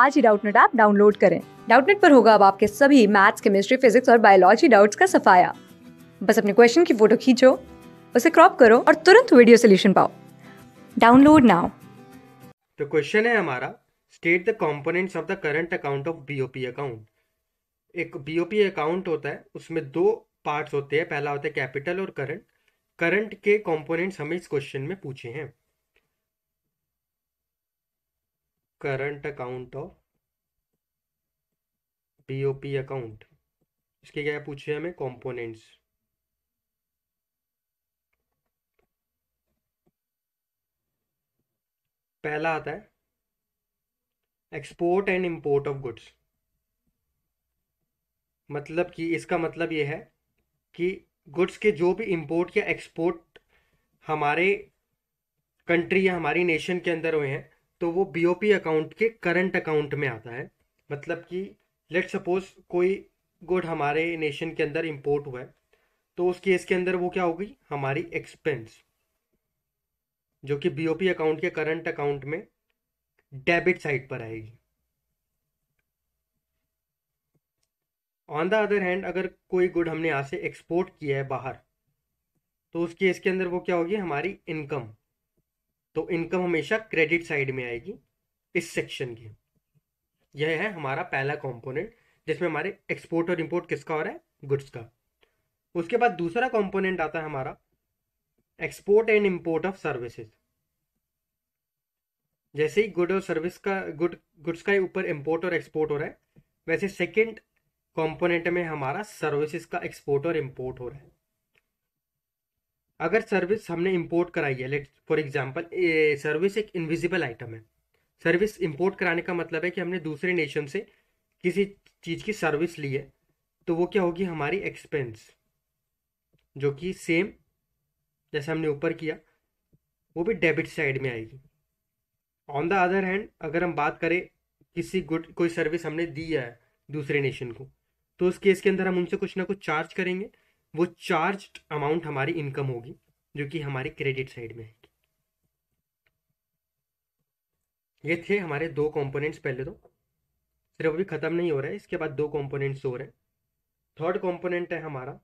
आज ही Doubtnut app download करें डाउटनेट पर होगा अब आपके सभी मैथ्स केमिस्ट्री फिजिक्स और बायोलॉजी डाउट्स का सफाया बस अपने क्वेश्चन की फोटो खींचो उसे क्रॉप करो और तुरंत वीडियो सोल्यूशन पाओ डाउनलोड नाउ तो क्वेश्चन है हमारा state the components of the current account of BOP account एक बीओपी अकाउंट होता है उसमें दो पार्ट्स होते हैं पहला होता है कैपिटल और करंट करंट के कंपोनेंट्स हमें इस क्वेश्चन में पूछे हैं current account of P account इसके क्या पूछे हमें कंपोनेंट्स पहला आता है export and import of goods मतलब कि इसका मतलब ये है कि गुड्स के जो भी इंपोर्ट या एक्सपोर्ट हमारे कंट्री या हमारी नेशन के अंदर हुए हैं तो वो बीओपी अकाउंट के करंट अकाउंट में आता है मतलब कि लेट सपोज कोई गुड हमारे नेशन के अंदर इंपोर्ट हुआ है तो उस केस तो के अंदर वो क्या होगी हमारी एक्सपेंस जो कि बीओपी अकाउंट के करंट अकाउंट में डेबिट साइड पर आएगी ऑन द अदर हैंड अगर कोई गुड हमने यहाँ से एक्सपोर्ट किया है बाहर तो उस केस के अंदर वो क्या होगी हमारी इनकम तो इनकम हमेशा क्रेडिट साइड में आएगी इस सेक्शन की यह है हमारा पहला कंपोनेंट जिसमें हमारे एक्सपोर्ट और इंपोर्ट किसका हो रहा है गुड्स का उसके बाद दूसरा कंपोनेंट आता है हमारा export and import of services जैसे ही गुड और सर्विस का गुड गुड्स का ऊपर इंपोर्ट और एक्सपोर्ट हो रहा है वैसे सेकेंड कॉम्पोनेंट में हमारा सर्विसेज का एक्सपोर्ट और इंपोर्ट हो रहा है अगर सर्विस हमने इम्पोर्ट कराई है लेट फॉर एग्जाम्पल सर्विस एक इनविजिबल आइटम है सर्विस इम्पोर्ट कराने का मतलब है कि हमने दूसरे नेशन से किसी चीज़ की सर्विस ली है तो वो क्या होगी हमारी एक्सपेंस जो कि सेम जैसे हमने ऊपर किया वो भी डेबिट साइड में आएगी ऑन द अदर हैंड अगर हम बात करें किसी गुड कोई सर्विस हमने दी है दूसरे नेशन को तो उस केस के अंदर हम उनसे कुछ ना कुछ चार्ज करेंगे वो चार्ज अमाउंट हमारी इनकम होगी जो कि हमारे क्रेडिट साइड में है ये थे हमारे दो कंपोनेंट्स पहले तो सिर्फ अभी ख़त्म नहीं हो रहा है इसके बाद दो कंपोनेंट्स हो रहे हैं थर्ड कंपोनेंट है हमारा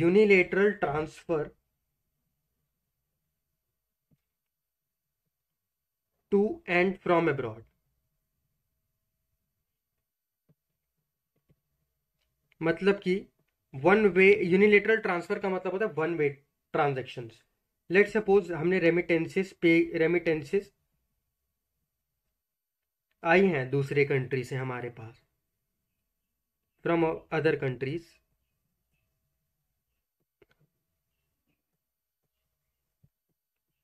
unilateral transfer to and from abroad मतलब कि वन वे यूनिलेटरल ट्रांसफर का मतलब होता है one way transaction let suppose हमने रेमिटेंसेस पे रेमिटेंसेस आई हैं दूसरे कंट्री से हमारे पास फ्रॉम अदर कंट्रीज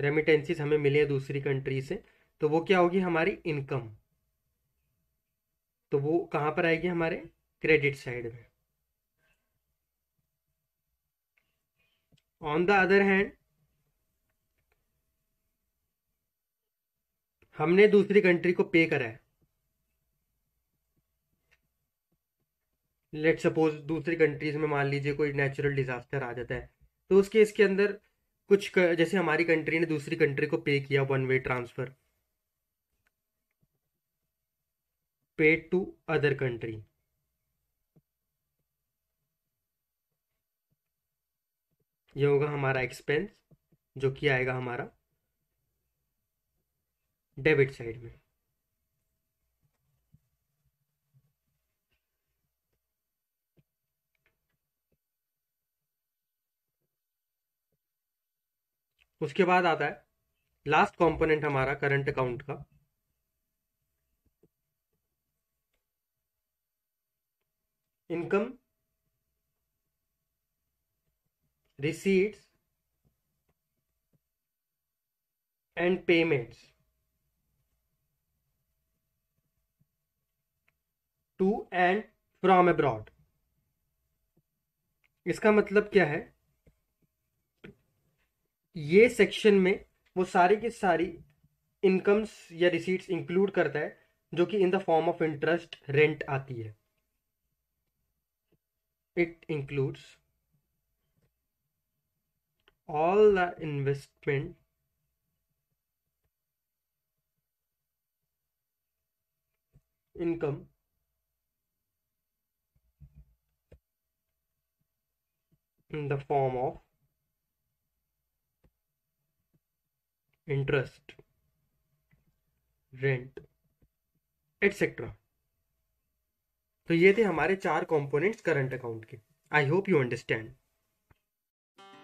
रेमिटेंसेस हमें मिले दूसरी कंट्री से तो वो क्या होगी हमारी इनकम तो वो कहाँ पर आएगी हमारे क्रेडिट साइड में ऑन द अदर हैंड हमने दूसरी कंट्री को पे करा है लेट सपोज दूसरी कंट्रीज में मान लीजिए कोई नेचुरल डिजास्टर आ जाता है तो उस केस के अंदर कुछ कर, जैसे हमारी कंट्री ने दूसरी कंट्री को पे किया one way transfer paid to other country ये होगा हमारा एक्सपेंस जो कि आएगा हमारा डेबिट साइड में उसके बाद आता है लास्ट कंपोनेंट हमारा करंट अकाउंट का income receipts and payments to and from abroad इसका मतलब क्या है ये सेक्शन में वो सारी की सारी इनकम्स या रिसीट्स इंक्लूड करता है जो कि in the form of interest rent आती है it includes all the investment income in the form of interest rent etc तो ये थे हमारे चार कंपोनेंट्स करंट अकाउंट के आई होप यू अंडरस्टैंड